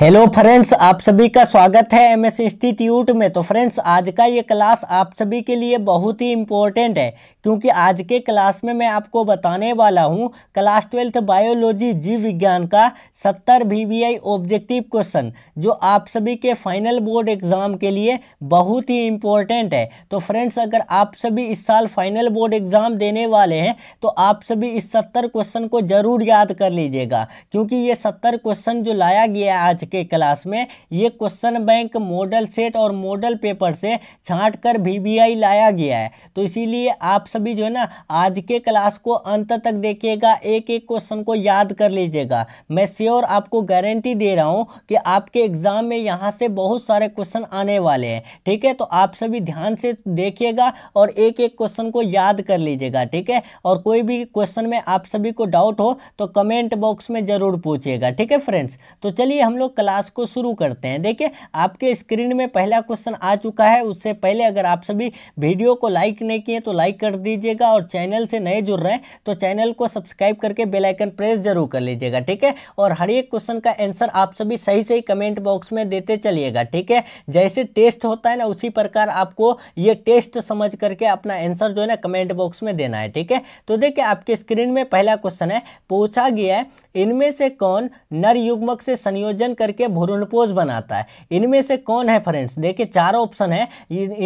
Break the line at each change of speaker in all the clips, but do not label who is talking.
hello friends आप सभी का स्वागत है एम एस इंस्टीट्यूट में तो फ्रेंड्स आज का ये क्लास आप सभी के लिए बहुत ही इम्पोर्टेंट है क्योंकि आज के क्लास में मैं आपको बताने वाला हूँ क्लास ट्वेल्थ बायोलॉजी जीव विज्ञान का सत्तर वी ऑब्जेक्टिव क्वेश्चन जो आप सभी के फाइनल बोर्ड एग्ज़ाम के लिए बहुत ही इम्पोर्टेंट है तो फ्रेंड्स अगर आप सभी इस साल फाइनल बोर्ड एग्ज़ाम देने वाले हैं तो आप सभी इस सत्तर क्वेश्चन को ज़रूर याद कर लीजिएगा क्योंकि ये सत्तर क्वेश्चन जो लाया गया आज के क्लास में ये क्वेश्चन बैंक मॉडल सेट और मॉडल पेपर से छाँट कर वी लाया गया है तो इसीलिए आप सभी जो है ना आज के क्लास को अंत तक देखिएगा एक एक क्वेश्चन को याद कर लीजिएगा मैं श्योर आपको गारंटी दे रहा हूँ कि आपके एग्जाम में यहाँ से बहुत सारे क्वेश्चन आने वाले हैं ठीक है तो आप सभी ध्यान से देखिएगा और एक एक क्वेश्चन को याद कर लीजिएगा ठीक है और कोई भी क्वेश्चन में आप सभी को डाउट हो तो कमेंट बॉक्स में ज़रूर पूछिएगा ठीक है फ्रेंड्स तो चलिए हम लोग क्लास को शुरू करते हैं देखिए आपके स्क्रीन में पहला क्वेश्चन आ चुका है उससे पहले अगर आप सभी वीडियो को लाइक नहीं किए तो लाइक कर दीजिएगा और चैनल से नए जुड़ रहे हैं तो चैनल को सब्सक्राइब करके बेलाइकन प्रेस जरूर कर लीजिएगा ठीक है और हर एक क्वेश्चन का आंसर आप सभी सही सही कमेंट बॉक्स में देते चलिएगा ठीक है जैसे टेस्ट होता है ना उसी प्रकार आपको ये टेस्ट समझ करके अपना आंसर जो है ना कमेंट बॉक्स में देना है ठीक है तो देखिए आपके स्क्रीन में पहला क्वेश्चन है पूछा गया है इनमें से कौन नर युग्मक से संयोजन कर करके भ्रूणपोज बनाता है इनमें से कौन है फ्रेंड्स देखिए चारों ऑप्शन है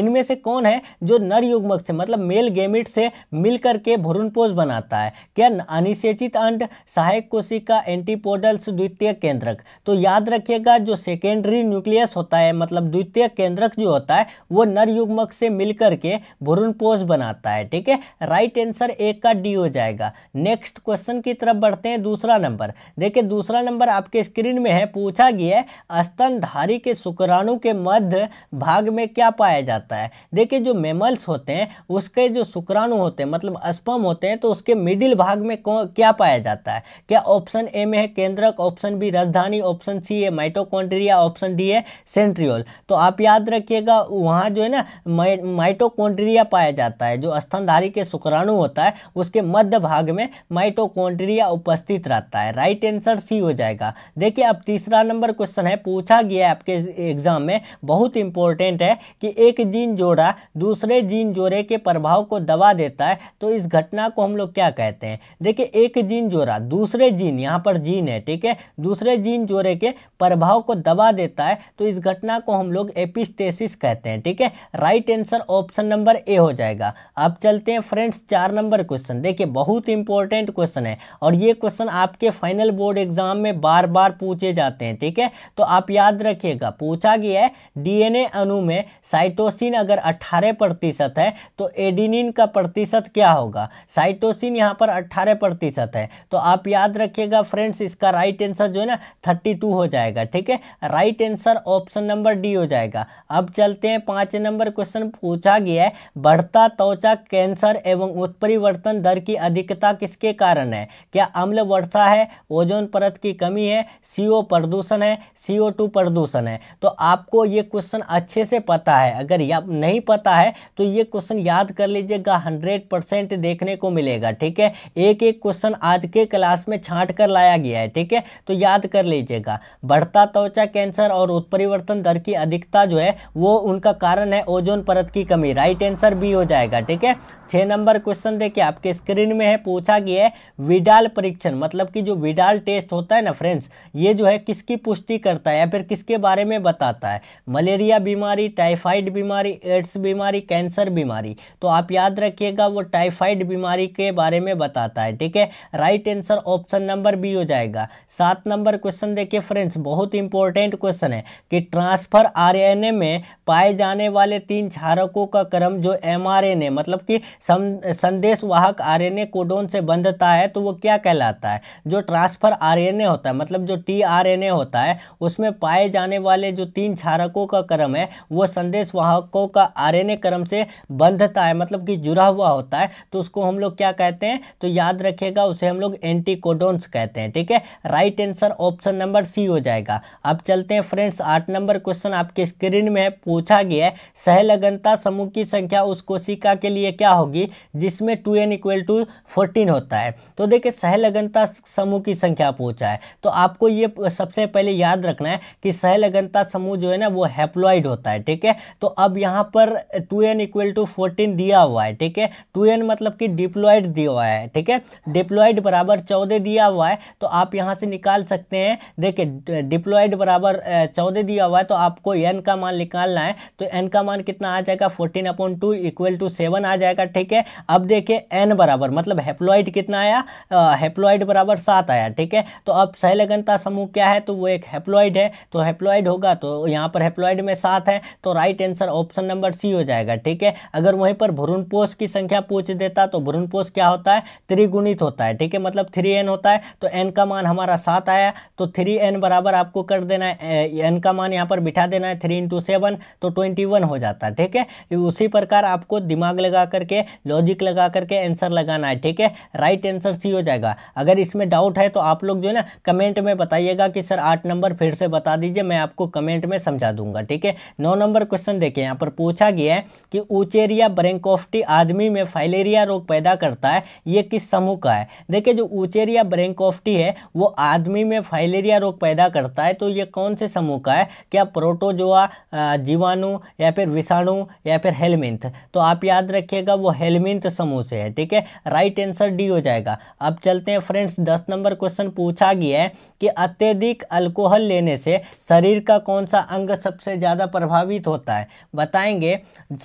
इनमें से कौन है जो नर युग्मक से मतलब मेल गेमिट से मिल करके भ्रूणपोज बनाता है क्या अनिषेचित अंड सहायक कोशिका एंटीपोडल्स द्वितीय केंद्रक तो याद रखिएगा जो सेकेंडरी न्यूक्लियस होता है मतलब द्वितीय केंद्रक जो होता है वो नर युग्मक से मिल करके भ्रूणपोज बनाता है ठीक है राइट आंसर एक का डी हो जाएगा नेक्स्ट क्वेश्चन की तरफ बढ़ते हैं दूसरा नंबर देखिए दूसरा नंबर आपके स्क्रीन में है पूछा पूछा गया है स्तनधारी के शुक्राणु के मध्य भाग में क्या पाया जाता है देखिए जो मेमल्स होते हैं उसके जो शुक्राणु होते हैं मतलब स्पम होते हैं तो उसके मिडिल भाग में क्या पाया जाता है क्या ऑप्शन ए में है केंद्रक ऑप्शन बी राजधानी ऑप्शन सी है माइटोकॉन्ड्रिया ऑप्शन डी है सेंट्रियोल तो आप याद रखिएगा वहाँ जो है ना माइटोकॉन्ड्रिया पाया जाता है जो स्तनधारी के शुक्राणु होता है उसके मध्य भाग में माइटोकॉन्ड्रिया उपस्थित रहता है राइट आंसर सी हो जाएगा देखिए अब तीसरा नंबर नंबर क्वेश्चन है पूछा गया आपके एग्जाम में बहुत इंपॉर्टेंट है कि एक जीन जोड़ा दूसरे जीन जोड़े के प्रभाव को दबा देता है तो इस घटना को हम लोग क्या कहते हैं देखिए एक जीन जोड़ा दूसरे जीन यहाँ पर जीन है ठीक है दूसरे जीन जोड़े के प्रभाव को दबा देता है तो इस घटना को हम लोग एपिस्टेसिस कहते हैं ठीक है right answer option number A हो जाएगा अब चलते हैं फ्रेंड्स चार नंबर क्वेश्चन देखिए बहुत इंपॉर्टेंट क्वेश्चन है और ये क्वेश्चन आपके फाइनल बोर्ड एग्जाम में बार बार पूछे जाते हैं ठीक ठीक है तो आप याद रखिएगा पूछा गया है डीएनए अणु में साइटोसिन अगर 18 प्रतिशत है तो एडिनिन का प्रतिशत क्या होगा साइटोसिन यहाँ पर 18 प्रतिशत है तो आप याद रखिएगा फ्रेंड्स इसका राइट आंसर जो है ना थर्टी हो जाएगा ठीक है right answer option number D हो जाएगा अब चलते हैं पाँच नंबर क्वेश्चन पूछा गया है बढ़ता त्वचा कैंसर एवं उत्परिवर्तन दर की अधिकता किसके कारण है क्या अम्ल वर्षा है ओजोन परत की कमी है सीओ प्रदूषण प्रदूषण है CO2 प्रदूषण है तो आपको ये क्वेश्चन अच्छे से पता है अगर या नहीं पता है तो ये क्वेश्चन याद कर लीजिएगा हंड्रेड परसेंट देखने को मिलेगा ठीक है एक एक क्वेश्चन आज के क्लास में छाँट कर लाया गया है ठीक है तो याद कर लीजिएगा बढ़ता त्वचा कैंसर और उत्परिवर्तन दर की अधिकता जो है वो उनका कारण है ओजोन परत की कमी राइट आंसर बी हो जाएगा ठीक है छः नंबर क्वेश्चन देखिए आपके स्क्रीन में है पूछा गया है विडाल परीक्षण मतलब कि जो विडाल टेस्ट होता है ना फ्रेंड्स ये जो है किसकी पुष्टि करता है या फिर किसके बारे में बताता है मलेरिया बीमारी टाइफाइड बीमारी एड्स बीमारी कैंसर बीमारी तो आप याद रखिएगा वो टाइफाइड बीमारी के बारे में बताता है ठीक है right answer option number B हो जाएगा सात नंबर क्वेश्चन देखिए फ्रेंड्स बहुत इंपॉर्टेंट क्वेश्चन है कि ट्रांसफर आर में पाए जाने वाले तीन छारकों का क्रम जो एम मतलब कि संदेश वाहक आरएनए कोडोन से बंधता है तो वो क्या कहलाता है जो ट्रांसफर आरएनए होता है मतलब जो टीआरएनए होता है उसमें पाए जाने वाले जो तीन क्षारकों का क्रम है वो संदेश वाहकों का आरएनए क्रम से बंधता है मतलब कि जुड़ा हुआ होता है तो उसको हम लोग क्या कहते हैं तो याद रखेगा उसे हम लोग कोडोन्स कहते हैं ठीक है right answer option number C हो जाएगा अब चलते हैं फ्रेंड्स आठ नंबर क्वेश्चन आपके स्क्रीन में पूछा गया है सहलगनता समूह की संख्या उस कोशिका के लिए क्या होगा होगी जिसमें two n equal to fourteen होता है तो देखिए सहलगनता समूह की संख्या पूछा है तो आपको ये सबसे पहले याद रखना है कि सहलगनता समूह जो है ना वो हैप्लॉइड होता है ठीक है तो अब यहाँ पर two n equal to fourteen दिया हुआ है ठीक है टू एन मतलब कि डिप्लॉइड दिया हुआ है ठीक है डिप्लॉइड बराबर चौदह दिया हुआ है तो आप यहाँ से निकाल सकते हैं देखिए डिप्लॉइड बराबर चौदह दिया हुआ है तो आपको एन का मान निकालना है तो एन का मान कितना आ जाएगा fourteen upon two equal to seven आ जाएगा ठीक है अब देखिए एन बराबर मतलब हेप्लॉइड कितना आया हेप्लॉइड बराबर सात आया ठीक है तो अब सहलगनता समूह क्या है तो वो एक हेप्लॉइड है तो हेप्लॉइड होगा तो यहाँ पर हेप्लॉइड में सात है तो right answer option number C हो जाएगा ठीक है अगर वहीं पर भ्रूणपोष की संख्या पूछ देता तो भ्रूणपोष क्या होता है त्रिगुणित होता है ठीक है मतलब थ्री एन होता है तो एन का मान हमारा सात आया तो थ्री एन बराबर आपको कर देना है एन का मान यहाँ पर बिठा देना है थ्री इंटू सेवन तो ट्वेंटी वन हो जाता है ठीक है उसी प्रकार आपको दिमाग लगा करके लॉजिक लगा करके आंसर लगाना है ठीक है राइट आंसर सी हो जाएगा अगर इसमें डाउट है तो आप लोग जो है ना कमेंट में बताइएगा कि सर आठ नंबर फिर से बता दीजिए मैं आपको कमेंट में समझा दूंगा ठीक है नौ नंबर क्वेश्चन देखिए यहाँ पर पूछा गया है कि ऊचेरिया ब्रेंकोफ्टी आदमी में फाइलेरिया रोग पैदा करता है ये किस समूह का है देखिए जो ऊचेरिया ब्रेंकोफ्टी है वो आदमी में फाइलेरिया रोग पैदा करता है तो ये कौन से समूह का है क्या प्रोटोजोआ जीवाणु या फिर विषाणु या फिर हेलमिंथ तो आप याद रखिएगा वो हेलमिंत तो समूह से है ठीक है राइट आंसर डी हो जाएगा अब चलते हैं फ्रेंड्स दस नंबर क्वेश्चन पूछा गया है कि अत्यधिक अल्कोहल लेने से शरीर का कौन सा अंग सबसे ज़्यादा प्रभावित होता है बताएंगे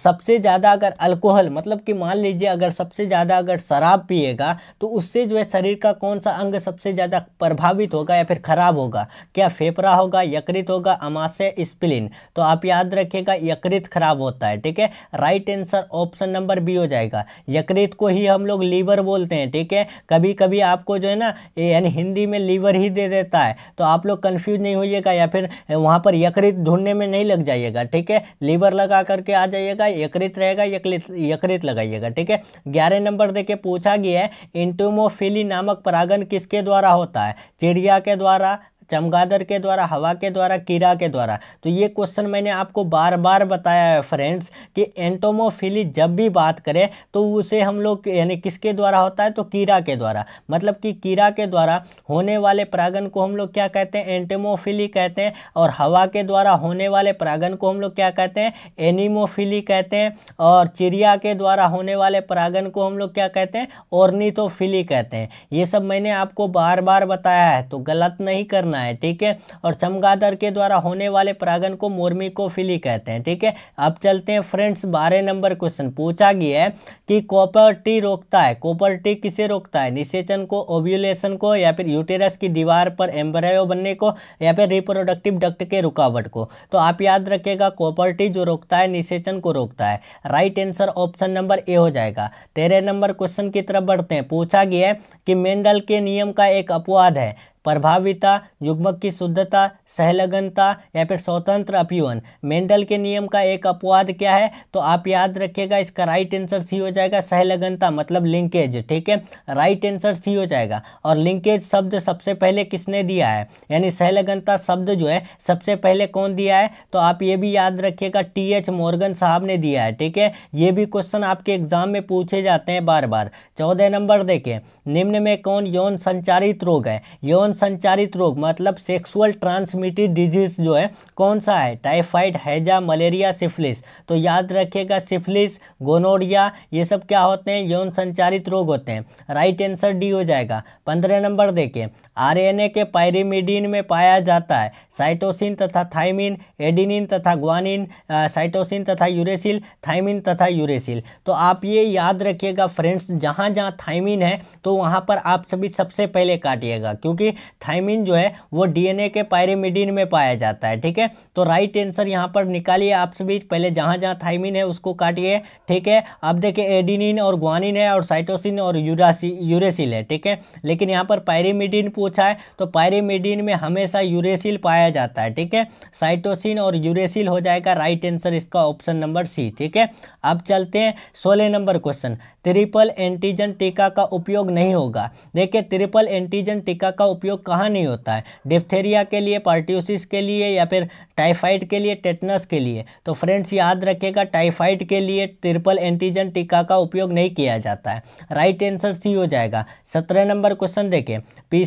सबसे ज़्यादा अगर अल्कोहल मतलब कि मान लीजिए अगर सबसे ज़्यादा अगर शराब पिएगा तो उससे जो है शरीर का कौन सा अंग सबसे ज़्यादा प्रभावित होगा या फिर खराब होगा क्या फेफड़ा होगा यकृत होगा अमाशय स्प्लिन तो आप याद रखिएगा यकृत खराब होता है ठीक है right answer option number B हो जाएगा जाएगा यकृत को ही हम लोग लीवर बोलते हैं ठीक है कभी कभी आपको जो है ना यानी हिंदी में लीवर ही दे देता है तो आप लोग कन्फ्यूज नहीं होइएगा या फिर वहाँ पर यकृत ढूंढने में नहीं लग जाइएगा ठीक है लीवर लगा करके आ जाइएगा यकृत रहेगा यकृत यकृत लगाइएगा ठीक है ग्यारह नंबर देखिए पूछा गया है इंटोमोफिली नामक परागन किसके द्वारा होता है चिड़िया के द्वारा चमगादड़ के द्वारा हवा के द्वारा कीड़ा के द्वारा तो ये क्वेश्चन मैंने आपको बार बार बताया है फ्रेंड्स कि एंटोमोफिली जब भी बात करें तो उसे हम लोग यानी किसके द्वारा होता है तो कीड़ा के द्वारा मतलब कि कीड़ा के द्वारा होने वाले परागन को हम लोग क्या कहते हैं एंटेमोफिली कहते हैं और हवा के द्वारा होने वाले परागन को हम लोग क्या कहते हैं एनिमोफिली कहते हैं और चिड़िया के द्वारा होने वाले परागन को हम लोग क्या कहते हैं ऑर्निथोफिली कहते हैं ये सब मैंने आपको बार बार बताया है तो गलत नहीं करना है है ठीक है और चमगादड़ के द्वारा होने वाले परागन को मोर्मिकोफिली कहते हैं ठीक है अब चलते हैं फ्रेंड्स बारह नंबर क्वेश्चन पूछा गया है कि कॉपर्टी रोकता है कॉपर्टी किसे रोकता है निषेचन को ओव्यूलेशन को या फिर यूटेरस की दीवार पर एम्ब्रायो बनने को या फिर रिप्रोडक्टिव डक्ट के रुकावट को तो आप याद रखेगा कॉपर्टी जो रोकता है निषेचन को रोकता है right answer option number A हो जाएगा तेरह नंबर क्वेश्चन की तरफ बढ़ते हैं पूछा गया है कि मेंडल के नियम का एक अपवाद है प्रभाविता युग्मक की शुद्धता सहलगनता या फिर स्वतंत्र अपीवन मेंडल के नियम का एक अपवाद क्या है तो आप याद रखिएगा इसका राइट आंसर सी हो जाएगा सहलगनता मतलब लिंकेज ठीक है राइट आंसर सी हो जाएगा और लिंकेज शब्द सबसे पहले किसने दिया है यानी सहलगनता शब्द जो है सबसे पहले कौन दिया है तो आप ये भी याद रखिएगा टी एच मोर्गन साहब ने दिया है ठीक है ये भी क्वेश्चन आपके एग्जाम में पूछे जाते हैं बार बार चौदह नंबर देखें निम्न में कौन यौन संचारित रोग है यौन संचारित रोग मतलब सेक्सुअल ट्रांसमिटेड डिजीज जो है कौन सा है टाइफाइड हैजा मलेरिया सिफिलिस तो याद रखिएगा सिफिलिस गोनोरिया ये सब क्या होते हैं यौन संचारित रोग होते हैं राइट आंसर डी हो जाएगा पंद्रह नंबर देखें आरएनए के पायरिमिडीन में पाया जाता है साइटोसिन तथा थाइमिन एडिनिन तथा ग्वानिन साइटोसिन तथा यूरेसिल थाइमिन तथा यूरेसिल तो आप ये याद रखिएगा फ्रेंड्स जहाँ जहाँ थाइमिन है तो वहाँ पर आप सभी सबसे पहले काटिएगा क्योंकि थाइमिन जो है वो डीएनए के पायरेमिडिन में पाया जाता है ठीक है तो राइट आंसर यहाँ पर निकालिए आप सभी पहले जहाँ जहाँ थाइमिन है उसको काटिए ठीक है अब देखिए एडिनिन और ग्वानिन है और साइटोसिन और यूरासी यूरेसिल है ठीक है लेकिन यहाँ पर पायरेमिडिन पूछा है तो पायरेमिडिन में हमेशा यूरेसिल पाया जाता है ठीक है साइटोसिन और यूरेसिल हो जाएगा राइट आंसर इसका ऑप्शन नंबर सी ठीक है अब चलते हैं सोलह नंबर क्वेश्चन ट्रिपल एंटीजन टीका का उपयोग नहीं होगा देखिए ट्रिपल एंटीजन टीका का उपयोग कहाँ नहीं होता है डिप्थेरिया के लिए पार्टियोसिस के लिए या फिर टाइफाइड के लिए टेटनस के लिए तो फ्रेंड्स याद रखिएगा टाइफाइड के लिए ट्रिपल एंटीजन टीका का उपयोग नहीं किया जाता है राइट आंसर सी हो जाएगा सत्रह नंबर क्वेश्चन देखें पी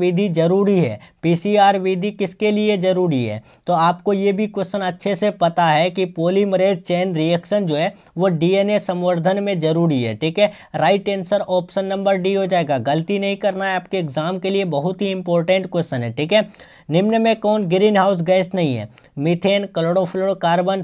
विधि जरूरी है पी विधि किसके लिए जरूरी है तो आपको ये भी क्वेश्चन अच्छे से पता है कि पोलीमरेज चेन रिएक्शन जो है वो डी संवर्धन में जरूरी है ठीक है right answer option number D हो जाएगा गलती नहीं करना है आपके एग्जाम के लिए बहुत ही इंपॉर्टेंट क्वेश्चन है ठीक है निम्न में कौन ग्रीन हाउस गैस नहीं है मीथेन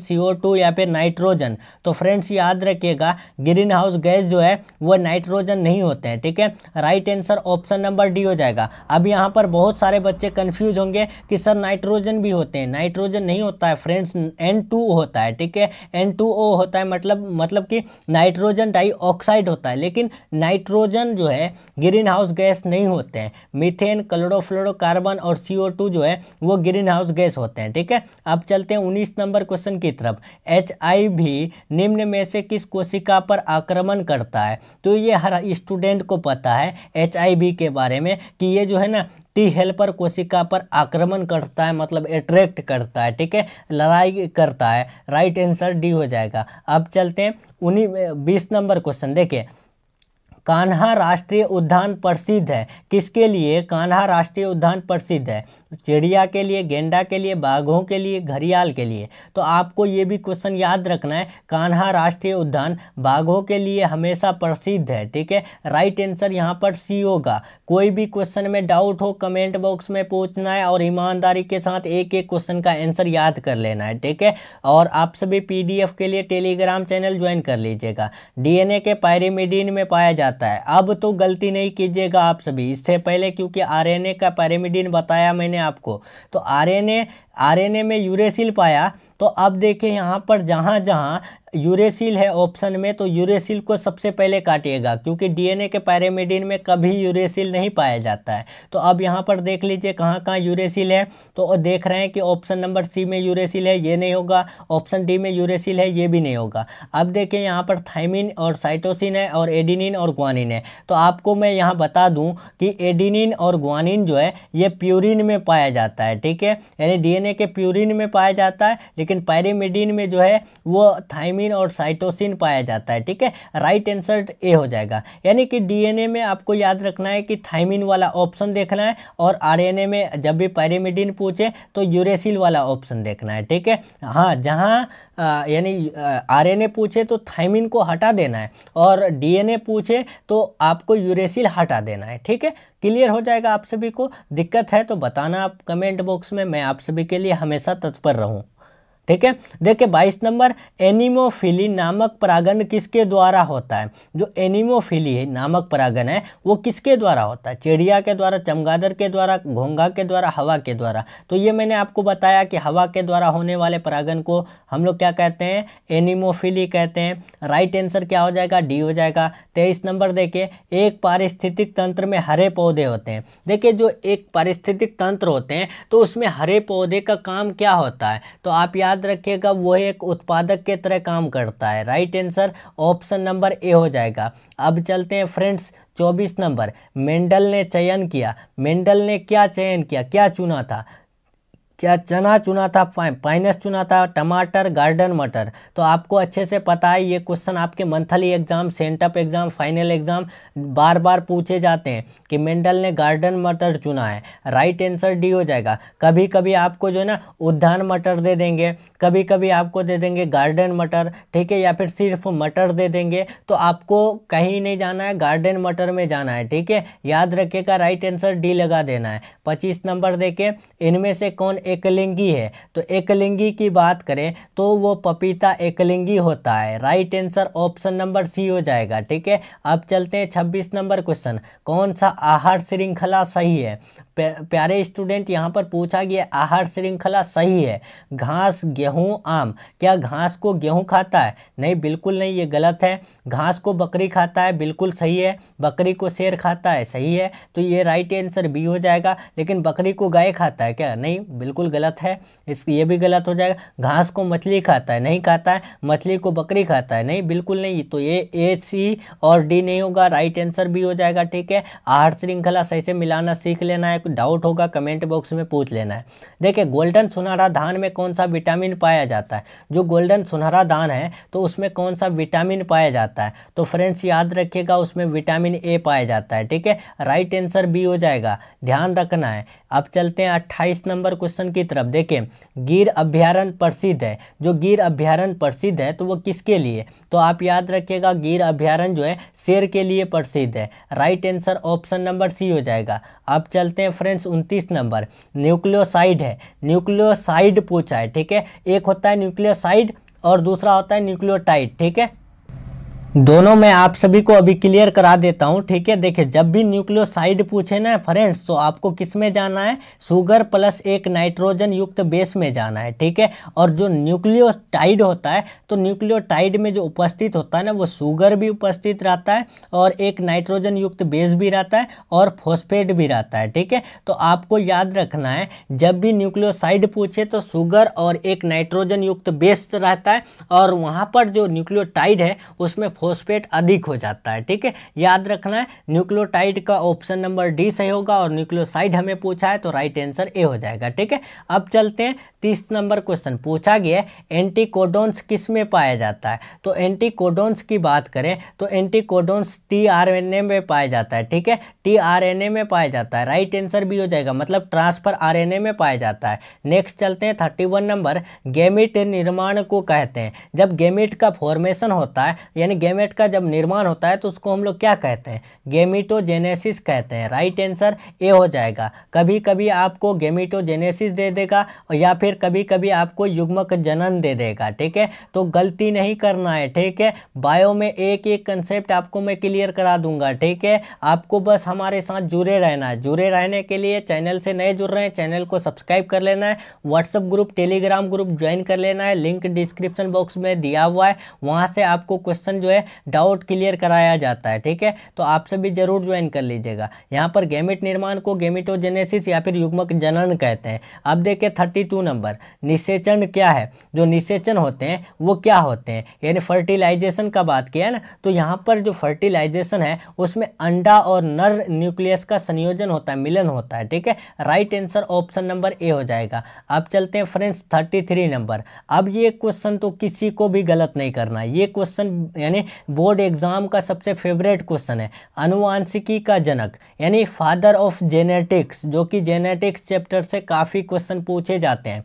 सीओ टू या फिर नाइट्रोजन तो फ्रेंड्स याद रखिएगा ग्रीन हाउस गैस जो है वह नाइट्रोजन नहीं होते हैं ठीक है right answer option number D हो जाएगा अब यहाँ पर बहुत सारे बच्चे कन्फ्यूज होंगे कि सर नाइट्रोजन भी होते हैं नाइट्रोजन नहीं होता है फ्रेंड्स एन होता है ठीक है एन होता है मतलब मतलब कि नाइट्रोजन डाई ऑक्साइड होता है लेकिन नाइट्रोजन जो है ग्रीन हाउस गैस नहीं होते हैं मीथेन क्लोरोफ्लोरोकार्बन और सी जो है वो ग्रीन हाउस गैस होते हैं ठीक है अब चलते हैं उन्नीस नंबर क्वेश्चन की तरफ एच निम्न में से किस कोशिका पर आक्रमण करता है तो ये हर स्टूडेंट को पता है एच के बारे में कि ये जो है ना टी हेल्पर कोशिका पर आक्रमण करता है मतलब अट्रैक्ट करता है ठीक है लड़ाई करता है राइट आंसर डी हो जाएगा अब चलते हैं उन्हीं बीस नंबर क्वेश्चन देखिए कान्हा राष्ट्रीय उद्यान प्रसिद्ध है किसके लिए कान्हा राष्ट्रीय उद्यान प्रसिद्ध है चिड़िया के लिए गेंडा के लिए बाघों के लिए घड़ियाल के लिए तो आपको ये भी क्वेश्चन याद रखना है कान्हा राष्ट्रीय उद्यान बाघों के लिए हमेशा प्रसिद्ध है ठीक है राइट आंसर यहाँ पर सी होगा कोई भी क्वेश्चन में डाउट हो कमेंट बॉक्स में पूछना है और ईमानदारी के साथ एक एक क्वेश्चन का आंसर याद कर लेना है ठीक है और आप सभी पी के लिए टेलीग्राम चैनल ज्वाइन कर लीजिएगा डी के पायरेमिडीन में पाया जाता जाता है अब तो गलती नहीं कीजिएगा आप सभी इससे पहले क्योंकि आरएनए का पैरामिडिन बताया मैंने आपको तो आरएनए आरएनए में यूरेसिल पाया तो अब देखिए यहाँ पर जहाँ जहाँ यूरेसिल है ऑप्शन में तो यूरेसिल को सबसे पहले काटिएगा क्योंकि डीएनए के पैरामिडिन में कभी यूरेसिल नहीं पाया जाता है तो अब यहाँ पर देख लीजिए कहाँ कहाँ यूरेसिल है तो देख रहे हैं कि ऑप्शन नंबर सी में यूरेसिल है ये नहीं होगा ऑप्शन डी में यूरेसिल है ये भी नहीं होगा अब देखिए यहाँ पर थाइमिन और साइटोसिन है और एडिनिन और ग्वानिन है तो आपको मैं यहाँ बता दूँ कि एडिनिन और ग्वानिन जो है ये प्यूरिन में पाया जाता है ठीक है यानी डी के प्यूरिन में पाया जाता है लेकिन पैरिमिडिन में जो है वो थाइमिन और साइटोसिन पाया जाता है ठीक है राइट आंसर ए हो जाएगा यानी कि डीएनए में आपको याद रखना है कि थाइमिन वाला ऑप्शन देखना है और आरएनए में जब भी पैरिमिडिन पूछे तो यूरेसिल वाला ऑप्शन देखना है ठीक है हाँ जहाँ यानी आरएनए पूछे तो थाइमिन को हटा देना है और डीएनए पूछे तो आपको यूरेसिल हटा देना है ठीक है क्लियर हो जाएगा आप सभी को दिक्कत है तो बताना आप कमेंट बॉक्स में मैं आप सभी के लिए हमेशा तत्पर रहूँ ठीक है देखिए बाईस नंबर एनिमोफिली नामक परागण किसके द्वारा होता है जो एनिमोफिली नामक परागण है वो किसके द्वारा होता है चिड़िया के द्वारा चमगादड़ के द्वारा घोंघा के द्वारा हवा के द्वारा तो ये मैंने आपको बताया कि हवा के द्वारा होने वाले परागण को हम लोग क्या कहते हैं एनिमोफिली कहते हैं राइट आंसर क्या हो जाएगा डी हो जाएगा तेईस नंबर देखिए एक पारिस्थितिक तंत्र में हरे पौधे होते हैं देखिए जो एक पारिस्थितिक तंत्र होते हैं तो उसमें हरे पौधे का काम क्या होता है तो आप याद याद रखिएगा वो एक उत्पादक के तरह काम करता है right answer option number A हो जाएगा अब चलते हैं फ्रेंड्स चौबीस नंबर मेंडल ने चयन किया मेंडल ने क्या चयन किया क्या चुना था क्या चना चुना था पाइनस चुना था टमाटर गार्डन मटर तो आपको अच्छे से पता है ये क्वेश्चन आपके monthly exam sent up exam final exam बार बार पूछे जाते हैं कि मेंडल ने गार्डन मटर चुना है राइट आंसर डी हो जाएगा कभी कभी आपको जो है ना उद्यान मटर दे देंगे कभी कभी आपको दे देंगे गार्डन मटर ठीक है या फिर सिर्फ मटर दे देंगे तो आपको कहीं नहीं जाना है गार्डन मटर में जाना है ठीक है याद रखिएगा राइट आंसर डी लगा देना है पच्चीस नंबर देखें इनमें से कौन एकलिंगी है तो एकलिंगी की बात करें तो वो पपीता एकलिंगी होता है right answer option number C हो जाएगा ठीक है अब चलते हैं छब्बीस नंबर क्वेश्चन कौन सा आहार श्रृंखला सही है प्यारे स्टूडेंट यहाँ पर पूछा गया आहार श्रृंखला सही है घास गेहूँ आम क्या घास को गेहूँ खाता है नहीं बिल्कुल नहीं ये गलत है घास को बकरी खाता है बिल्कुल सही है बकरी को शेर खाता है सही है तो ये राइट आंसर बी हो जाएगा लेकिन बकरी को गाय खाता है क्या नहीं बिल्कुल गलत है इस ये भी गलत हो जाएगा घास को मछली खाता है नहीं खाता है मछली को बकरी खाता है नहीं बिल्कुल नहीं तो ये ए सी और डी नहीं होगा राइट आंसर बी हो जाएगा ठीक है आहार श्रृंखला सही से मिलाना सीख लेना है आपको डाउट होगा कमेंट बॉक्स में पूछ लेना है देखिए गोल्डन सुनहरा धान में कौन सा विटामिन पाया जाता है जो गोल्डन सुनहरा धान है तो उसमें कौन सा विटामिन पाया जाता है तो फ्रेंड्स याद रखिएगा उसमें विटामिन ए पाया जाता है ठीक है राइट आंसर बी हो जाएगा ध्यान रखना है अब चलते हैं अट्ठाईस नंबर क्वेश्चन की तरफ देखिए गिर अभ्यारण प्रसिद्ध है जो गिर अभ्यारण प्रसिद्ध है तो वो किसके लिए तो आप याद रखिएगा गिर अभ्यारण जो है शेर के लिए प्रसिद्ध है right answer option number C हो जाएगा अब चलते हैं फ्रेंड्स उनतीस नंबर न्यूक्लियोसाइड है न्यूक्लियोसाइड पूछा है ठीक है एक होता है न्यूक्लियोसाइड और दूसरा होता है न्यूक्लियोटाइड ठीक है दोनों में आप सभी को अभी क्लियर करा देता हूँ ठीक है देखिए जब भी न्यूक्लियोसाइड पूछे ना फ्रेंड्स तो आपको किस में जाना है शुगर प्लस एक नाइट्रोजन युक्त बेस में जाना है ठीक है और जो न्यूक्लियोटाइड होता है तो न्यूक्लियोटाइड में जो उपस्थित होता है ना वो शुगर भी उपस्थित रहता है और एक नाइट्रोजन युक्त बेस भी रहता है और फोस्फेट भी रहता है ठीक है तो आपको याद रखना है जब भी न्यूक्लियोसाइड पूछे तो शुगर और एक नाइट्रोजन युक्त बेस रहता है और वहाँ पर जो न्यूक्लियोटाइड है उसमें फॉस्फेट अधिक हो जाता है ठीक है याद रखना है न्यूक्लियोटाइड का ऑप्शन नंबर डी सही होगा और न्यूक्लियोसाइड हमें पूछा है तो राइट आंसर ए हो जाएगा ठीक है अब चलते हैं तीस नंबर क्वेश्चन पूछा गया एंटीकोडोन्स किस में पाया जाता है तो एंटीकोडोन्स की बात करें तो एंटीकोडोन्स टीआरएनए में पाया जाता है ठीक है टीआरएनए में पाया जाता है राइट आंसर भी हो जाएगा मतलब ट्रांसफर आरएनए में पाया जाता है नेक्स्ट चलते हैं थर्टी वन नंबर गेमिट निर्माण को कहते हैं जब गेमिट का फॉर्मेशन होता है यानी गेमेट का जब निर्माण होता है तो उसको हम लोग क्या कहते हैं गेमिटोजेनेसिस कहते हैं राइट आंसर ए हो जाएगा कभी कभी आपको गेमिटोजेनेसिस दे देगा या फिर कभी कभी आपको युग्मक जनन दे देगा ठीक है तो गलती नहीं करना है ठीक है बायो में एक एक कंसेप्ट आपको मैं क्लियर करा दूंगा ठीक है आपको बस हमारे साथ जुड़े रहना है जुड़े रहने के लिए चैनल से नए जुड़ रहे हैं चैनल को सब्सक्राइब कर लेना है WhatsApp group Telegram group join कर लेना है लिंक डिस्क्रिप्शन बॉक्स में दिया हुआ है वहाँ से आपको क्वेश्चन जो है डाउट क्लियर कराया जाता है ठीक है तो आपसे भी ज़रूर ज्वाइन कर लीजिएगा यहाँ पर गेमिट निर्माण को गेमिटोजेनेसिस या फिर युग्मक जनन कहते हैं अब देखिए थर्टी टू नंबर नंबर निषेचन क्या है जो निषेचन होते हैं वो क्या होते हैं यानी फर्टिलाइजेशन का बात किया है ना तो यहाँ पर जो फर्टिलाइजेशन है उसमें अंडा और नर न्यूक्लियस का संयोजन होता है मिलन होता है ठीक है right answer option number A हो जाएगा अब चलते हैं फ्रेंड्स थर्टी थ्री नंबर अब ये क्वेश्चन तो किसी को भी गलत नहीं करना ये क्वेश्चन यानी बोर्ड एग्जाम का सबसे फेवरेट क्वेश्चन है अनुवांशिकी का जनक यानी फादर ऑफ जेनेटिक्स जो कि जेनेटिक्स चैप्टर से काफ़ी क्वेश्चन पूछे जाते हैं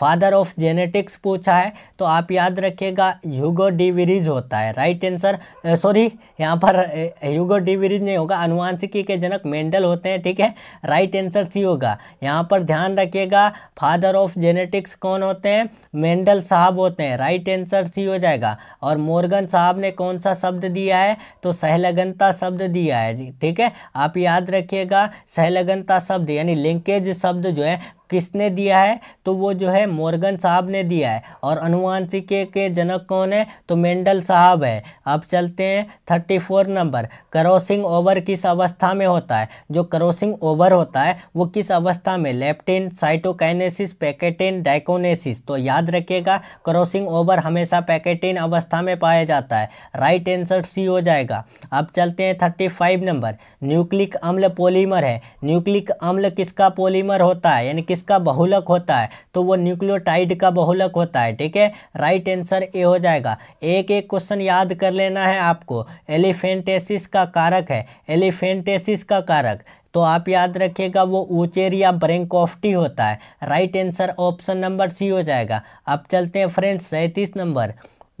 फादर ऑफ जेनेटिक्स पूछा है तो आप याद रखिएगा ह्यूगो डिविरीज होता है राइट आंसर सॉरी यहाँ पर ह्यूगो डिविरीज नहीं होगा अनुवांशिकी के जनक मेंडल होते हैं ठीक है राइट आंसर सी होगा यहाँ पर ध्यान रखिएगा फादर ऑफ जेनेटिक्स कौन होते हैं मेंडल साहब होते हैं राइट आंसर सी हो जाएगा और मोर्गन साहब ने कौन सा शब्द दिया है तो सहलगनता शब्द दिया है ठीक है आप याद रखिएगा सहलगनता शब्द यानी लिंकेज शब्द जो है किसने दिया है तो वो जो है है मोर्गन साहब ने दिया है और अनुवांशिक के जनक कौन है तो मेंडल साहब है अब चलते हैं thirty four number crossing over किस अवस्था में होता है जो क्रॉसिंग ओवर होता है वो किस अवस्था में लेप्टिन साइटोकाइनेसिस पैकेटिन डाइकोनेसिस तो याद रखिएगा क्रॉसिंग ओवर हमेशा पैकेटिन अवस्था में पाया जाता है राइट आंसर सी हो जाएगा अब चलते हैं थर्टी फाइव नंबर न्यूक्लिक अम्ल पोलीमर है न्यूक्लिक अम्ल किसका पोलीमर होता है यानी किसका बहुलक होता है तो वो न्यूक्लियोटाइड का बहुलक होता है ठीक है राइट आंसर ए हो जाएगा एक एक क्वेश्चन याद कर लेना है आपको एलिफेंटेसिस का कारक है एलिफेंटेसिस का कारक तो आप याद रखिएगा वो ऊचेरिया ब्रेंकॉफ्टी होता है right answer option number C हो जाएगा अब चलते हैं फ्रेंड्स सैंतीस नंबर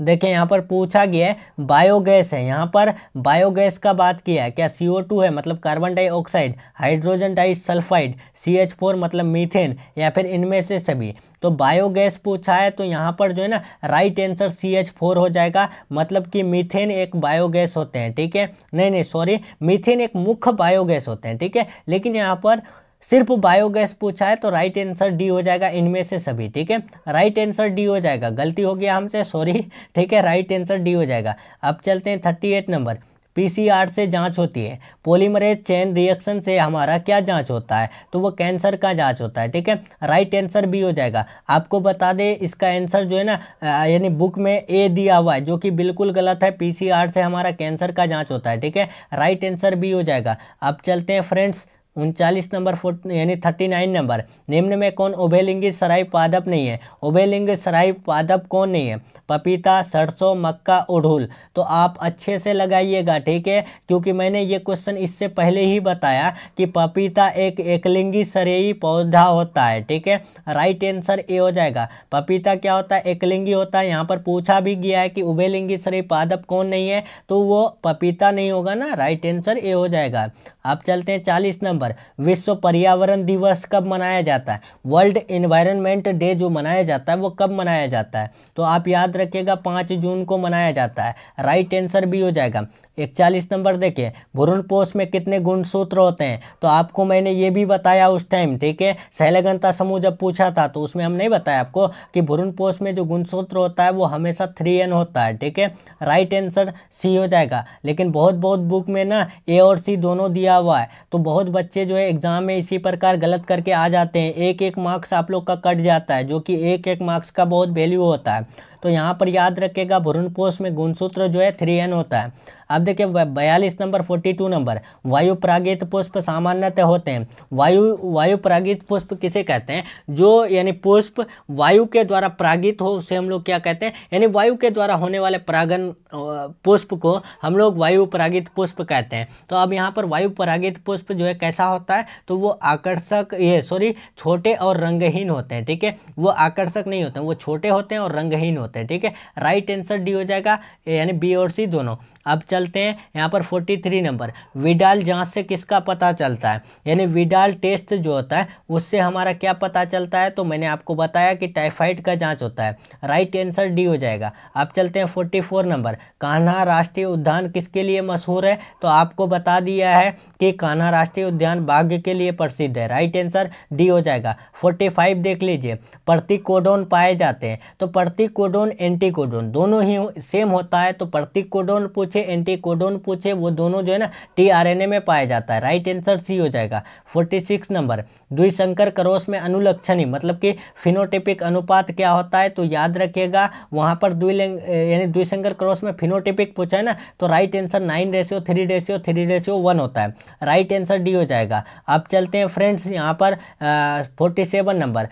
देखें यहाँ पर पूछा गया है बायोगैस है यहाँ पर बायोगैस का बात किया है क्या सी ओ टू है मतलब carbon dioxide hydrogen disulphide sulphide C H four मतलब मीथेन या फिर इनमें से सभी तो बायोगैस पूछा है तो यहाँ पर जो है ना right answer C H four हो जाएगा मतलब कि मीथेन एक बायोगैस होते हैं ठीक है नहीं नहीं सॉरी मीथेन एक मुख्य बायोगैस होते हैं ठीक है लेकिन यहाँ पर सिर्फ बायोगैस पूछा है तो राइट आंसर डी हो जाएगा इनमें से सभी ठीक है राइट आंसर डी हो जाएगा गलती हो गया हमसे सॉरी ठीक है राइट आंसर डी हो जाएगा अब चलते हैं थर्टी एट नंबर पीसीआर से जांच होती है पोलीमरेज चेन रिएक्शन से हमारा क्या जांच होता है तो वो कैंसर का जांच होता है ठीक है राइट आंसर भी हो जाएगा आपको बता दें इसका आंसर जो है ना यानी बुक में ए दिया हुआ है जो कि बिल्कुल गलत है पीसीआर से हमारा कैंसर का जाँच होता है ठीक है राइट आंसर भी हो जाएगा अब चलते हैं फ्रेंड्स उनचालीस नंबर फोर्ट यानी थर्टी नाइन नंबर निम्न में कौन उभयलिंगी सराई पादप नहीं है उभयलिंग सराई पादप कौन नहीं है पपीता सरसों मक्का उड़हुल तो आप अच्छे से लगाइएगा ठीक है क्योंकि मैंने ये क्वेश्चन इससे पहले ही बताया कि पपीता एक एकलिंगी सरेई पौधा होता है ठीक है राइट आंसर ए हो जाएगा पपीता क्या होता है एकलिंगी होता है यहाँ पर पूछा भी गया है कि उभयलिंगी सरेई पादप कौन नहीं है तो वो पपीता नहीं होगा ना राइट आंसर ए हो जाएगा आप चलते हैं चालीस नंबर नंबर विश्व पर्यावरण दिवस कब मनाया जाता है वर्ल्ड इन्वायरमेंट डे जो मनाया जाता है वो कब मनाया जाता है तो आप याद रखिएगा पाँच जून को मनाया जाता है राइट आंसर भी हो जाएगा इकचालीस नंबर देखिए भ्रूण पोष में कितने गुण सूत्र होते हैं तो आपको मैंने ये भी बताया उस टाइम ठीक है सहलगनता समूह जब पूछा था तो उसमें हम नहीं बताया आपको कि भ्रूण पोष में जो गुण सूत्र होता है वो हमेशा थ्री एन होता है ठीक है राइट आंसर सी हो जाएगा लेकिन बहुत बहुत बुक में ना ए और सी दोनों दिया हुआ है तो बहुत बच्चे जो है एग्जाम में इसी प्रकार गलत करके आ जाते हैं एक एक मार्क्स आप लोग का कट जाता है जो कि एक एक मार्क्स का बहुत वैल्यू होता है तो यहाँ पर याद रखेगा पोष में गुणसूत्र जो है थ्री एन होता है अब देखिए बयालीस नंबर फोर्टी टू नंबर वायु प्रागित पुष्प सामान्यतः होते हैं वायु वायु प्रागित पुष्प किसे कहते हैं जो यानी पुष्प वायु के द्वारा प्रागित हो उसे हम लोग क्या कहते हैं यानी वायु के द्वारा होने वाले परागन पुष्प को हम लोग वायु परागित पुष्प कहते हैं तो अब यहाँ पर वायु परागित पुष्प जो है कैसा होता है तो वो आकर्षक ये सॉरी छोटे और रंगहीन होते हैं ठीक है वो आकर्षक नहीं होते हैं वो छोटे होते हैं और रंगहीन होते हैं ठीक है राइट आंसर डी हो जाएगा यानी बी और सी दोनों अब चलते हैं यहाँ पर फोर्टी थ्री नंबर विडाल जाँच से किसका पता चलता है यानी विडाल टेस्ट जो होता है उससे हमारा क्या पता चलता है तो मैंने आपको बताया कि टाइफाइड का जाँच होता है राइट आंसर डी हो जाएगा अब चलते हैं फोर्टी फोर नंबर कान्हा राष्ट्रीय उद्यान किसके लिए मशहूर है तो आपको बता दिया है कि कान्हा राष्ट्रीय उद्यान बाघ के लिए प्रसिद्ध है राइट आंसर डी हो जाएगा फोर्टी फाइव देख लीजिए प्रतिकोडोन पाए जाते हैं तो प्रतिकोडोन एंटीकोडोन दोनों ही सेम होता है तो प्रतिकोडोन पूछे पूछे एंटीकोडोन पूछे वो दोनों जो है ना टीआरएनए में पाया जाता है राइट आंसर सी हो जाएगा फोर्टी सिक्स नंबर द्विशंकर करोस में अनुलक्षणी मतलब कि फिनोटिपिक अनुपात क्या होता है तो याद रखिएगा वहाँ पर द्विलिंग यानी द्विशंकर करोस में फिनोटिपिक पूछा है ना तो right answer nine ratio three ratio three ratio one होता है राइट आंसर डी हो जाएगा अब चलते हैं फ्रेंड्स यहाँ पर फोर्टी सेवन नंबर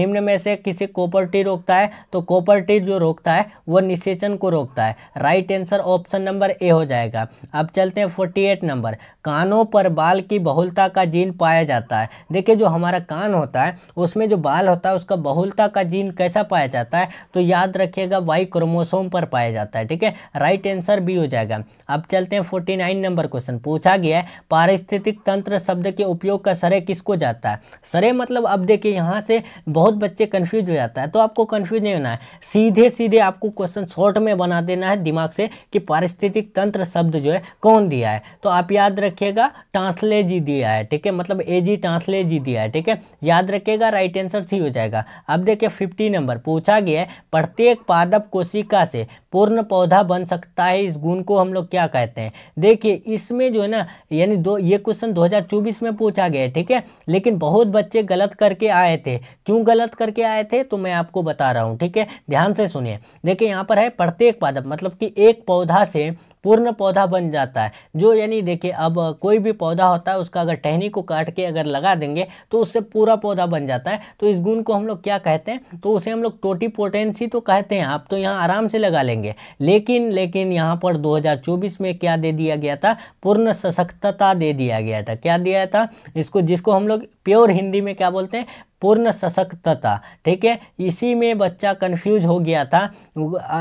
निम्न में से किसी कोपर्टी रोकता है तो कोपर्टी जो रोकता है वह निषेचन को रोकता है right answer option number number A हो जाएगा अब चलते हैं फोर्टी एट नंबर कानों पर बाल की बहुलता का जीन पाया जाता है देखिए जो हमारा कान होता है उसमें जो बाल होता है उसका बहुलता का जीन कैसा पाया जाता है तो याद रखिएगा वाई क्रोमोसोम पर पाया जाता है ठीक है राइट आंसर बी हो जाएगा अब चलते हैं फोर्टी नाइन नंबर क्वेश्चन पूछा गया है पारिस्थितिक तंत्र शब्द के उपयोग का श्रेय किसको जाता है श्रेय मतलब अब देखिए यहाँ से बहुत बच्चे कन्फ्यूज हो जाता है तो आपको कन्फ्यूज नहीं होना है सीधे सीधे आपको क्वेश्चन शॉर्ट में बना देना है दिमाग से कि पारिस्थित पारिस्थितिक तंत्र शब्द जो है कौन दिया है तो आप याद रखिएगा टांसले जी दिया है ठीक है मतलब ए जी टांसले जी दिया है ठीक है याद रखिएगा राइट आंसर सी हो जाएगा अब देखिए फिफ्टी नंबर पूछा गया है प्रत्येक पादप कोशिका से पूर्ण पौधा बन सकता है इस गुण को हम लोग क्या कहते हैं देखिए इसमें जो है ना यानी दो ये क्वेश्चन 2024 में पूछा गया है ठीक है लेकिन बहुत बच्चे गलत करके आए थे क्यों गलत करके आए थे तो मैं आपको बता रहा हूँ ठीक है ध्यान से सुनिए देखिए यहाँ पर है प्रत्येक पादप मतलब कि एक पौधा से पूर्ण पौधा बन जाता है जो यानी देखिए अब कोई भी पौधा होता है उसका अगर टहनी को काट के अगर लगा देंगे तो उससे पूरा पौधा बन जाता है तो इस गुण को हम लोग क्या कहते हैं तो उसे हम लोग टोटी पोटेंसी तो कहते हैं आप तो यहाँ आराम से लगा लेंगे लेकिन लेकिन यहाँ पर 2024 में क्या दे दिया गया था पूर्ण सशक्तता दे दिया गया था क्या दिया था इसको जिसको हम लोग प्योर हिंदी में क्या बोलते हैं पूर्ण सशक्तता ठीक है इसी में बच्चा कंफ्यूज हो गया था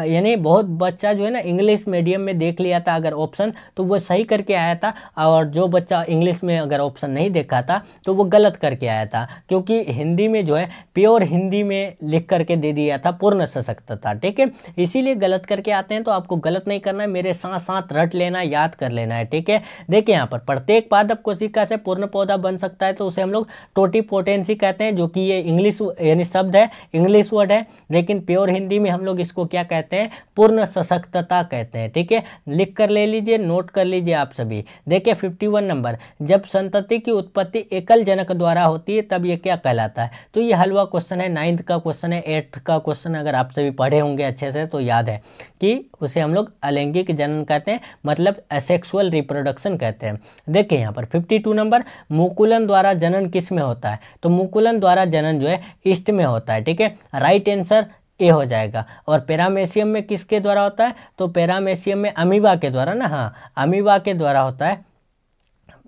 यानी बहुत बच्चा जो है ना इंग्लिश मीडियम में देख लिया था अगर ऑप्शन तो वो सही करके आया था और जो बच्चा इंग्लिश में अगर ऑप्शन नहीं देखा था तो वो गलत करके आया था क्योंकि हिंदी में जो है प्योर हिंदी में लिख करके दे दिया था पूर्ण सशक्तता ठीक है इसीलिए गलत करके आते हैं तो आपको गलत नहीं करना है मेरे साथ साथ रट लेना याद कर लेना है ठीक है देखिए यहाँ पर प्रत्येक पादप कोशिका से पूर्ण पौधा बन सकता है तो उसे हम लोग टोटी पोटेंसी कहते हैं जो क्योंकि ये इंग्लिश यानी शब्द है इंग्लिश वर्ड है लेकिन प्योर हिंदी में हम लोग इसको क्या कहते हैं पूर्ण सशक्तता कहते हैं ठीक है लिख कर ले लीजिए नोट कर लीजिए आप सभी देखिए फिफ्टी वन नंबर जब संतति की उत्पत्ति एकल जनक द्वारा होती है तब ये क्या कहलाता है तो ये हलवा क्वेश्चन है नाइन्थ का क्वेश्चन है एट्थ का क्वेश्चन अगर आप सभी पढ़े होंगे अच्छे से तो याद है कि उसे हम लोग अलैंगिक जनन कहते हैं मतलब असेक्सुअल रिप्रोडक्शन कहते हैं देखिए यहाँ पर फिफ्टी टू नंबर मुकुलन द्वारा जनन किस में होता है तो मुकुलन द्वारा जनन जो है ईस्ट में होता है ठीक है राइट आंसर ए हो जाएगा और पैरामेशियम में किसके द्वारा होता है तो पैरामेशियम में अमीबा के द्वारा ना हाँ अमीबा के द्वारा होता है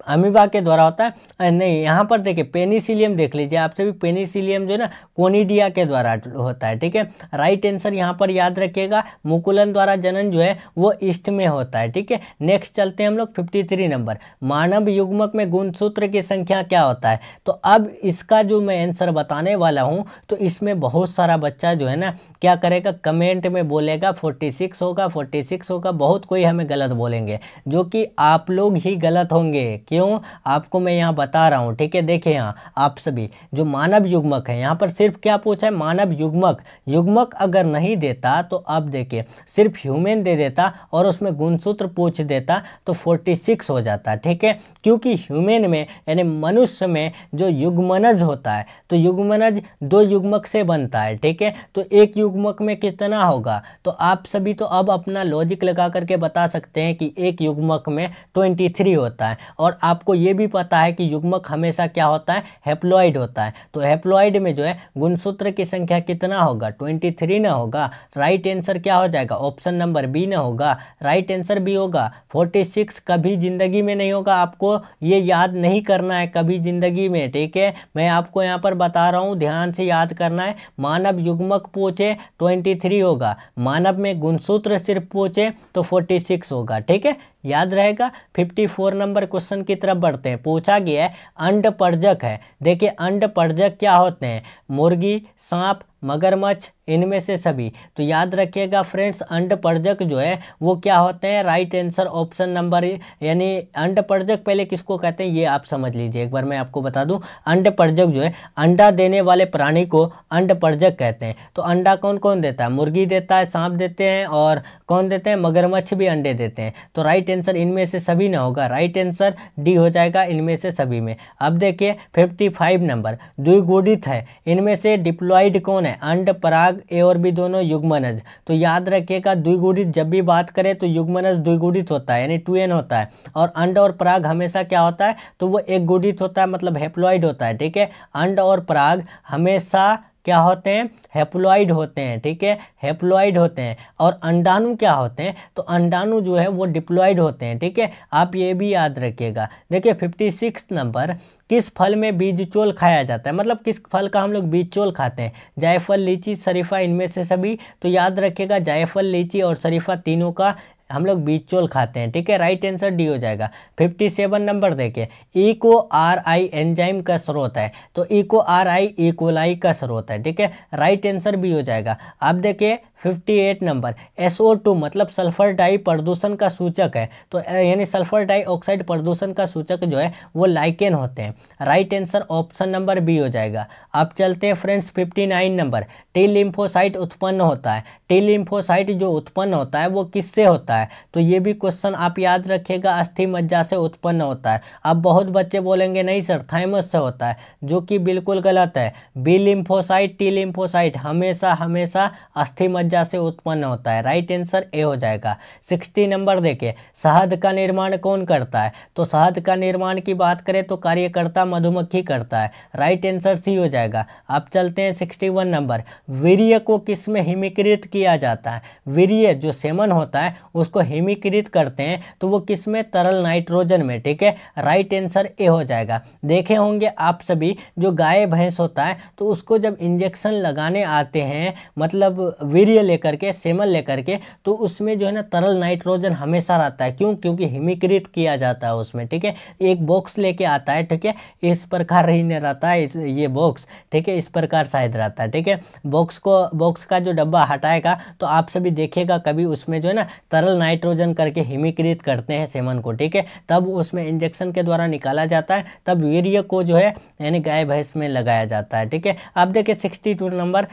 अमीबा के द्वारा होता है नहीं यहाँ पर देखिए पेनिसिलियम देख लीजिए आपसे भी पेनिसिलियम जो है ना कोनीडिया के द्वारा होता है ठीक है राइट आंसर यहाँ पर याद रखिएगा मुकुलन द्वारा जनन जो है वो ईस्ट में होता है ठीक है नेक्स्ट चलते हैं हम लोग फिफ्टी नंबर मानव युग्मक में गुणसूत्र की संख्या क्या होता है तो अब इसका जो मैं आंसर बताने वाला हूँ तो इसमें बहुत सारा बच्चा जो है ना क्या करेगा कमेंट में बोलेगा फोर्टी सिक्स होगा फोर्टी सिक्स होगा बहुत कोई हमें गलत बोलेंगे जो कि आप लोग ही गलत होंगे क्यों आपको मैं यहाँ बता रहा हूँ ठीक है देखिए यहाँ आप सभी जो मानव युग्मक है यहाँ पर सिर्फ क्या पूछा है मानव युग्मक युग्मक अगर नहीं देता तो अब देखिए सिर्फ ह्यूमन दे देता और उसमें गुणसूत्र पूछ देता तो फोर्टी सिक्स हो जाता ठीक है क्योंकि ह्यूमन में यानी मनुष्य में जो युग्मनज होता है तो युग्मनज दो युग्मक से बनता है ठीक है तो एक युग्मक में कितना होगा तो आप सभी तो अब अपना लॉजिक लगा करके बता सकते हैं कि एक युग्मक में ट्वेंटी थ्री होता है और आपको ये भी पता है कि युग्मक हमेशा क्या होता है हेप्लॉइड होता है तो हेप्लॉइड में जो है गुणसूत्र की संख्या कितना होगा ट्वेंटी थ्री ना होगा राइट आंसर क्या हो जाएगा ऑप्शन नंबर बी ना होगा राइट आंसर भी होगा फोर्टी सिक्स कभी ज़िंदगी में नहीं होगा आपको ये याद नहीं करना है कभी ज़िंदगी में ठीक है मैं आपको यहाँ पर बता रहा हूँ ध्यान से याद करना है मानव युग्मक पूछे ट्वेंटी थ्री होगा मानव में गुणसूत्र सिर्फ पूछे तो फोर्टी सिक्स होगा ठीक है याद रहेगा 54 नंबर क्वेश्चन की तरफ बढ़ते हैं पूछा गया है पर्जक है देखिए परजक क्या होते हैं मुर्गी सांप मगरमच्छ इनमें से सभी तो याद रखिएगा फ्रेंड्स अंडपर्जक जो है वो क्या होते हैं राइट आंसर ऑप्शन नंबर यानी अंडपर्जक पहले किसको कहते हैं ये आप समझ लीजिए एक बार मैं आपको बता दूं अंडपर्जक जो है अंडा देने वाले प्राणी को अंडपर्जक कहते हैं तो अंडा कौन कौन देता है मुर्गी देता है सांप देते हैं और कौन देते हैं मगरमच्छ भी अंडे देते हैं तो राइट आंसर इनमें से सभी ना होगा राइट आंसर डी हो जाएगा इनमें से सभी में अब देखिए फिफ्टी नंबर द्विगुणित है इनमें से डिप्लॉइड कौन है अंड पराग ए और बी दोनों युग्मनज तो याद रखिएगा द्विगुणित जब भी बात करें तो युग्मनज द्विगुणित होता है यानी टू एन होता है और अंड और पराग हमेशा क्या होता है तो वो एक गुणित होता है मतलब हेप्लॉइड होता है ठीक है अंड और पराग हमेशा क्या होते हैं हेप्लॉइड होते हैं ठीक है हेप्लॉइड होते हैं और अंडाणु क्या होते हैं तो अंडाणु जो है वो डिप्लॉइड होते हैं ठीक है आप ये भी याद रखिएगा देखिए फिफ्टी सिक्स नंबर किस फल में बीज चोल खाया जाता है मतलब किस फल का हम लोग बीज चोल खाते हैं जायफल लीची शरीफा इनमें से सभी तो याद रखिएगा जायफल लीची और शरीफा तीनों का हम लोग बीचोल खाते हैं ठीक है राइट आंसर डी हो जाएगा फिफ्टी सेवन नंबर देखिए इको आर आई एंजाइम का स्रोत है तो इको आर आई इकोलाई का स्रोत है ठीक है राइट आंसर बी हो जाएगा अब देखिए 58 नंबर SO2 मतलब सल्फर डाई प्रदूषण का सूचक है तो यानी सल्फर डाइऑक्साइड प्रदूषण का सूचक जो है वो लाइकेन होते हैं right answer option number B हो जाएगा अब चलते हैं फ्रेंड्स 59 नंबर टी लिम्फोसाइट उत्पन्न होता है टी लिम्फोसाइट जो उत्पन्न होता है वो किससे होता है तो ये भी क्वेश्चन आप याद रखिएगा अस्थि मज्जा से उत्पन्न होता है अब बहुत बच्चे बोलेंगे नहीं सर थाइमस से होता है जो कि बिल्कुल गलत है बी लिम्फोसाइट टी लिम्फोसाइट हमेशा हमेशा अस्थि मज्जा ऊर्जा से उत्पन्न होता है राइट आंसर ए हो जाएगा सिक्सटी नंबर देखिए शहद का निर्माण कौन करता है तो शहद का निर्माण की बात करें तो कार्यकर्ता मधुमक्खी करता है राइट आंसर सी हो जाएगा अब चलते हैं सिक्सटी वन नंबर वीर्य को किस में हिमीकृत किया जाता है वीर्य जो सेमन होता है उसको हिमीकृत करते हैं तो वो किस में तरल नाइट्रोजन में ठीक है राइट आंसर ए हो जाएगा देखे होंगे आप सभी जो गाय भैंस होता है तो उसको जब इंजेक्शन लगाने आते हैं मतलब वीर्य यूरिया लेकर के सेमल लेकर के तो उसमें जो है ना तरल नाइट्रोजन हमेशा रहता है क्यों क्योंकि हिमीकृत किया जाता है उसमें ठीक है एक बॉक्स लेके आता है ठीक है इस प्रकार ही नहीं रहता है ये बॉक्स ठीक है इस प्रकार शायद रहता है ठीक है बॉक्स को बॉक्स का जो डब्बा हटाएगा तो आप सभी देखेगा कभी उसमें जो है ना तरल नाइट्रोजन करके हिमीकृत करते हैं सेमन को ठीक है तब उसमें इंजेक्शन के द्वारा निकाला जाता है तब यूरिया को जो है यानी गाय भैंस में लगाया जाता है ठीक है अब देखिए सिक्सटी नंबर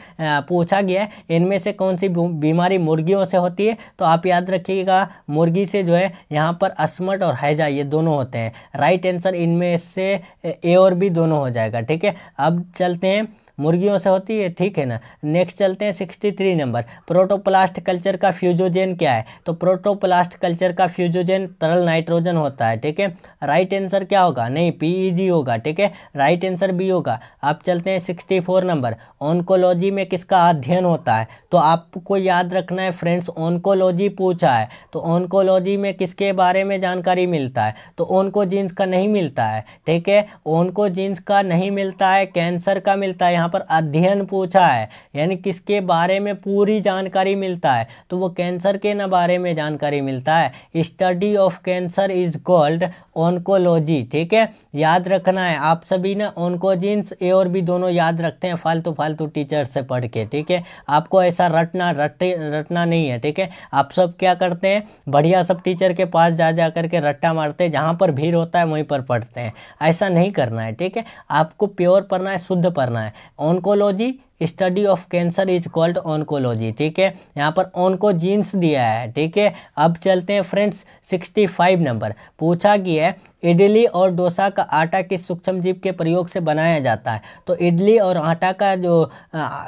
पूछा गया है इनमें से कौन कौन सी बीमारी मुर्गियों से होती है तो आप याद रखिएगा मुर्गी से जो है यहाँ पर असमट और हैजा ये दोनों होते हैं राइट आंसर इनमें से ए और बी दोनों हो जाएगा ठीक है अब चलते हैं मुर्गियों से होती है ठीक है ना नेक्स्ट चलते हैं sixty three number protoplast culture का फ्यूजोजेन क्या है तो प्रोटोप्लास्ट कल्चर का फ्यूजोजेन तरल नाइट्रोजन होता है ठीक है राइट आंसर क्या होगा नहीं पीईजी e होगा ठीक है राइट आंसर बी होगा आप चलते हैं सिक्सटी फोर नंबर ऑनकोलॉजी में किसका अध्ययन होता है तो आपको याद रखना है फ्रेंड्स ऑनकोलॉजी पूछा है तो ऑनकोलॉजी में किसके बारे में जानकारी मिलता है तो ओनको जीन्स का नहीं मिलता है ठीक है ओनको जीन्स का नहीं मिलता है कैंसर का मिलता है यहाँ यहाँ पर अध्ययन पूछा है यानी किसके बारे में पूरी जानकारी मिलता है तो वो कैंसर के ना बारे में जानकारी मिलता है study of cancer is called oncology ठीक है याद रखना है आप सभी ना ऑनकोजिन्स ए और बी दोनों याद रखते हैं फालतू फालतू टीचर से पढ़ के ठीक है आपको ऐसा रटना रटे रटना नहीं है ठीक है आप सब क्या करते हैं बढ़िया सब टीचर के पास जा जा करके रट्टा मारते हैं जहाँ पर भीड़ होता है वहीं पर पढ़ते हैं ऐसा नहीं करना है ठीक है आपको प्योर पढ़ना है शुद्ध पढ़ना है oncology study of cancer is called oncology ठीक है यहाँ पर ऑनको जीन्स दिया है ठीक है अब चलते हैं फ्रेंड्स सिक्सटी फाइव नंबर पूछा गया है इडली और डोसा का आटा किस सूक्ष्म जीव के प्रयोग से बनाया जाता है तो इडली और आटा का जो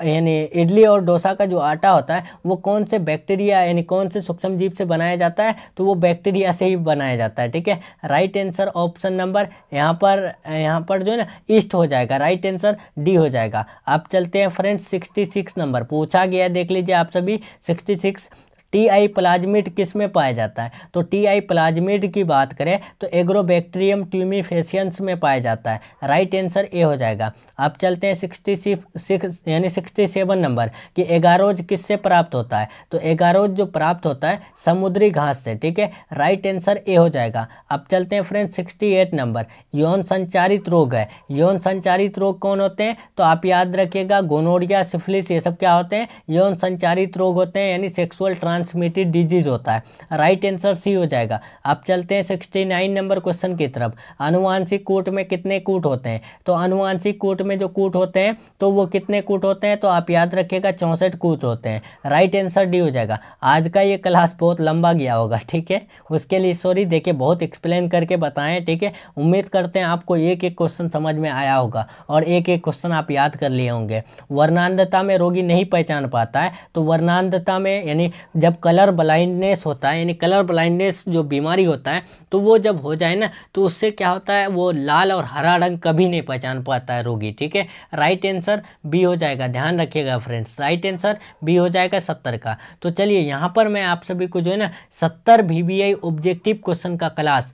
यानी इडली और डोसा का जो आटा होता है वो कौन से बैक्टीरिया यानी कौन से सूक्ष्म जीव से बनाया जाता है तो वो बैक्टीरिया से ही बनाया जाता है ठीक है राइट आंसर ऑप्शन नंबर यहाँ पर यहाँ पर जो है ना ईस्ट हो जाएगा राइट आंसर डी हो जाएगा अब चलते हैं फ्रेंड्स 66 नंबर पूछा गया देख लीजिए आप सभी 66 टी आई प्लाज्मिड किस में पाया जाता है तो टी आई प्लाज्मिड की बात करें तो एग्रोबैक्टीरियम ट्यूमीफेशियंस में पाया जाता है राइट आंसर ए हो जाएगा अब चलते हैं सिक्सटी सिक्स यानी सिक्सटी सेवन नंबर कि एगारोज किससे प्राप्त होता है तो एगारोज जो प्राप्त होता है समुद्री घास से ठीक है राइट आंसर ए हो जाएगा अब चलते हैं फ्रेंड सिक्सटी एट नंबर यौन संचारित रोग है यौन संचारित रोग कौन होते हैं तो आप याद रखिएगा गोनोरिया सिफिलिस ये सब क्या होते हैं यौन संचारित रोग होते हैं यानी सेक्सुअल ट्रांस ट्रांसमिटेड डिजीज़ होता है राइट आंसर सी हो जाएगा अब चलते हैं सिक्सटी नाइन नंबर क्वेश्चन की तरफ अनुवांशिक कूट में कितने कूट होते हैं तो अनुवांशिक कूट में जो कूट होते हैं तो वो कितने कूट होते हैं तो आप याद रखिएगा चौंसठ कूट होते हैं राइट आंसर डी हो जाएगा आज का ये क्लास बहुत लंबा गया होगा ठीक है उसके लिए सॉरी देखिए बहुत एक्सप्लेन करके बताएं ठीक है उम्मीद करते हैं आपको एक एक क्वेश्चन समझ में आया होगा और एक एक क्वेश्चन आप याद कर लिए होंगे वर्णांधता में रोगी नहीं पहचान पाता है तो वर्णांधता में यानी जब कलर ब्लाइंडनेस होता है यानी कलर ब्लाइंडनेस जो बीमारी होता है तो वो जब हो जाए ना तो उससे क्या होता है वो लाल और हरा रंग कभी नहीं पहचान पाता है रोगी ठीक है राइट आंसर बी हो जाएगा ध्यान रखिएगा फ्रेंड्स राइट आंसर बी हो जाएगा सत्तर का तो चलिए यहाँ पर मैं आप सभी को जो है ना सत्तर वी ऑब्जेक्टिव क्वेश्चन का क्लास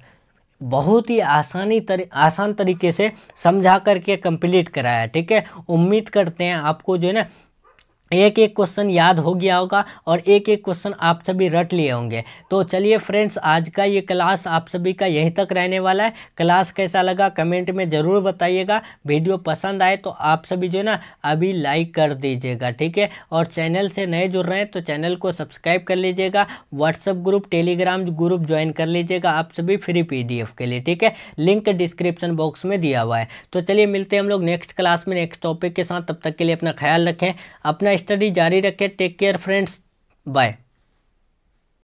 बहुत ही आसानी तर आसान तरीके से समझा करके कंप्लीट कराया ठीक है उम्मीद करते हैं आपको जो है ना एक एक क्वेश्चन याद हो गया होगा और एक एक क्वेश्चन आप सभी रट लिए होंगे तो चलिए फ्रेंड्स आज का ये क्लास आप सभी का यहीं तक रहने वाला है क्लास कैसा लगा कमेंट में ज़रूर बताइएगा वीडियो पसंद आए तो आप सभी जो है ना अभी लाइक कर दीजिएगा ठीक है और चैनल से नए जुड़ रहे हैं तो चैनल को सब्सक्राइब कर लीजिएगा WhatsApp group Telegram group join कर लीजिएगा आप सभी फ्री पी के लिए ठीक है लिंक डिस्क्रिप्शन बॉक्स में दिया हुआ है तो चलिए मिलते हैं हम लोग नेक्स्ट क्लास में नेक्स्ट टॉपिक के साथ तब तक के लिए अपना ख्याल रखें अपना स्टडी जारी रखें टेक केयर फ्रेंड्स बाय